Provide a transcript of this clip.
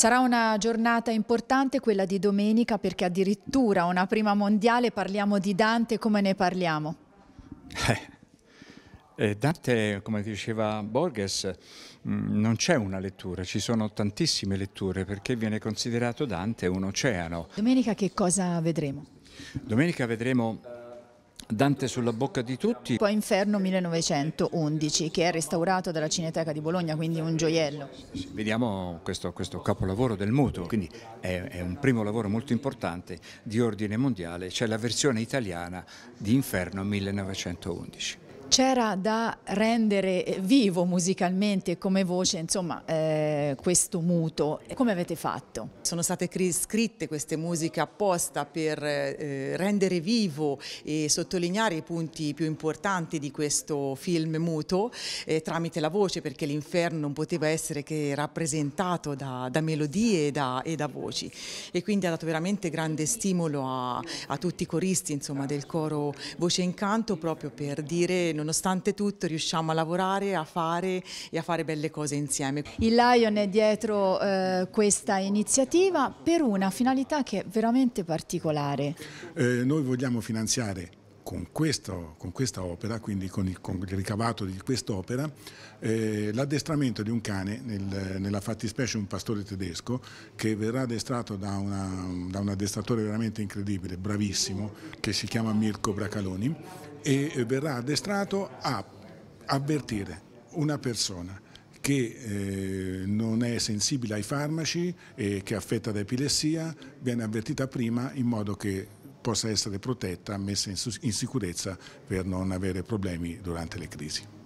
Sarà una giornata importante quella di domenica perché addirittura una prima mondiale parliamo di Dante, come ne parliamo? Eh, eh Dante, come diceva Borges, mm, non c'è una lettura, ci sono tantissime letture perché viene considerato Dante un oceano. Domenica che cosa vedremo? Domenica vedremo Dante sulla bocca di tutti. Poi Inferno 1911 che è restaurato dalla Cineteca di Bologna, quindi un gioiello. Vediamo questo, questo capolavoro del mutuo, quindi è, è, un primo lavoro molto importante di ordine mondiale, c'è la versione italiana di Inferno 1911. C'era da rendere vivo musicalmente come voce insomma, eh, questo muto. Come avete fatto? Sono state scritte queste musiche apposta per eh, rendere vivo e sottolineare i punti più importanti di questo film muto eh, tramite la voce perché l'inferno non poteva essere che rappresentato da, da melodie e da, e da, voci e quindi ha dato veramente grande stimolo a, a tutti i coristi insomma, del coro Voce Incanto proprio per dire nonostante tutto riusciamo a lavorare, a fare e a fare belle cose insieme. Il Lion è dietro eh, questa iniziativa per una finalità che è veramente particolare. Eh, noi vogliamo finanziare con, questo, con questa opera, quindi con il, con il ricavato di quest'opera, eh, l'addestramento di un cane, nel, nella fattispecie un pastore tedesco, che verrà addestrato da, una, da un addestratore veramente incredibile, bravissimo, che si chiama Mirko Bracaloni, e verrà addestrato a avvertire una persona che eh, non è sensibile ai farmaci e che è affetta da epilessia, viene avvertita prima in modo che possa essere protetta, messa in sicurezza per non avere problemi durante le crisi.